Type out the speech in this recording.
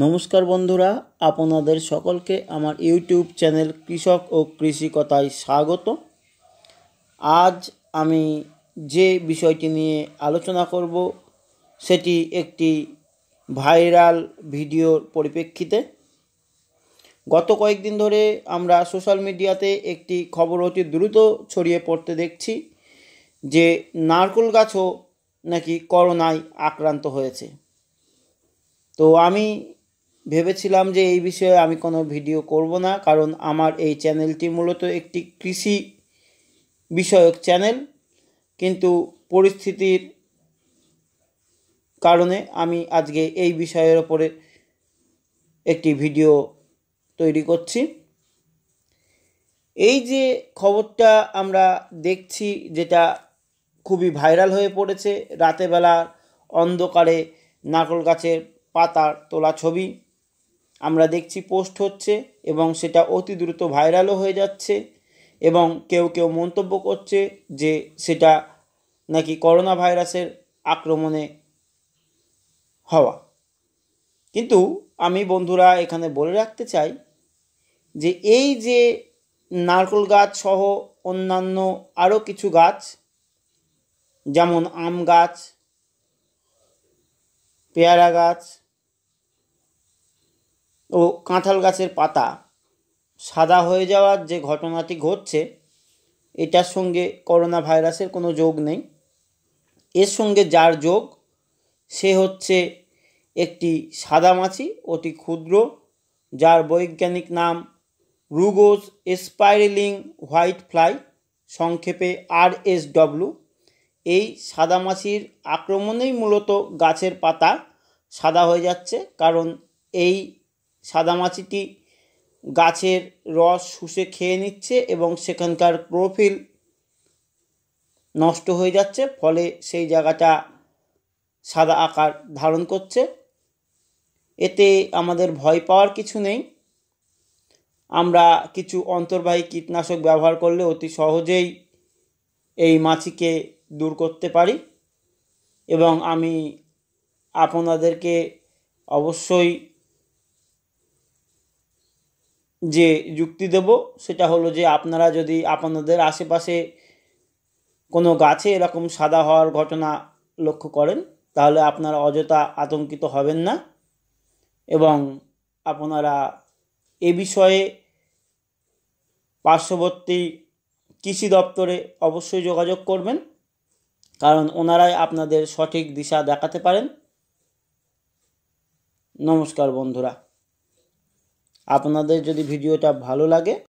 নমস্কার বন্ধুরা আপনাদের সকলকে আমার ইউটিউব চ্যানেল কৃষক ও কৃষি কথায় স্বাগত আজ আমি যে বিষয়টি নিয়ে আলোচনা করব সেটি একটি ভাইরাল ভিডিওর পরিপ্রেক্ষিতে গত কয়েকদিন ধরে আমরা সোশ্যাল মিডিয়াতে একটি খবর অতি দ্রুত ছড়িয়ে পড়তে দেখছি যে নারকোল গাছও নাকি করোনায় আক্রান্ত হয়েছে তো আমি ভেবেছিলাম যে এই বিষয়ে আমি কোনো ভিডিও করব না কারণ আমার এই চ্যানেলটি মূলত একটি কৃষি বিষয়ক চ্যানেল কিন্তু পরিস্থিতির কারণে আমি আজকে এই বিষয়ের ওপরে একটি ভিডিও তৈরি করছি এই যে খবরটা আমরা দেখছি যেটা খুবই ভাইরাল হয়ে পড়েছে রাতেবেলার অন্ধকারে নাকল গাছের পাতার তোলা ছবি আমরা দেখছি পোস্ট হচ্ছে এবং সেটা অতি দ্রুত ভাইরালও হয়ে যাচ্ছে এবং কেউ কেউ মন্তব্য করছে যে সেটা নাকি করোনা ভাইরাসের আক্রমণে হওয়া কিন্তু আমি বন্ধুরা এখানে বলে রাখতে চাই যে এই যে নারকোল গাছ সহ অন্যান্য আরও কিছু গাছ যেমন আম গাছ পেয়ারা গাছ ও কাঁঠাল গাছের পাতা সাদা হয়ে যাওয়ার যে ঘটনাটি ঘটছে এটার সঙ্গে করোনা ভাইরাসের কোনো যোগ নেই এর সঙ্গে যার যোগ সে হচ্ছে একটি সাদা মাছি অতি ক্ষুদ্র যার বৈজ্ঞানিক নাম রুগোস স্পাইরেলিং হোয়াইট ফ্লাই সংক্ষেপে আর এস ডব্লু এই সাদা মাছির আক্রমণেই মূলত গাছের পাতা সাদা হয়ে যাচ্ছে কারণ এই সাদা মাছিটি গাছের রস শুষে খেয়ে নিচ্ছে এবং সেখানকার প্রোফিল নষ্ট হয়ে যাচ্ছে ফলে সেই জায়গাটা সাদা আকার ধারণ করছে এতে আমাদের ভয় পাওয়ার কিছু নেই আমরা কিছু অন্তর্বাহী কীটনাশক ব্যবহার করলে অতি সহজেই এই মাছিকে দূর করতে পারি এবং আমি আপনাদেরকে অবশ্যই যে যুক্তি দেব সেটা হলো যে আপনারা যদি আপনাদের আশেপাশে কোনো গাছে এরকম সাদা হওয়ার ঘটনা লক্ষ্য করেন তাহলে আপনারা অযথা আতঙ্কিত হবেন না এবং আপনারা এ বিষয়ে পার্শ্ববর্তী কৃষি দপ্তরে অবশ্যই যোগাযোগ করবেন কারণ ওনারাই আপনাদের সঠিক দিশা দেখাতে পারেন নমস্কার বন্ধুরা আপনাদের যদি ভিডিওটা ভালো লাগে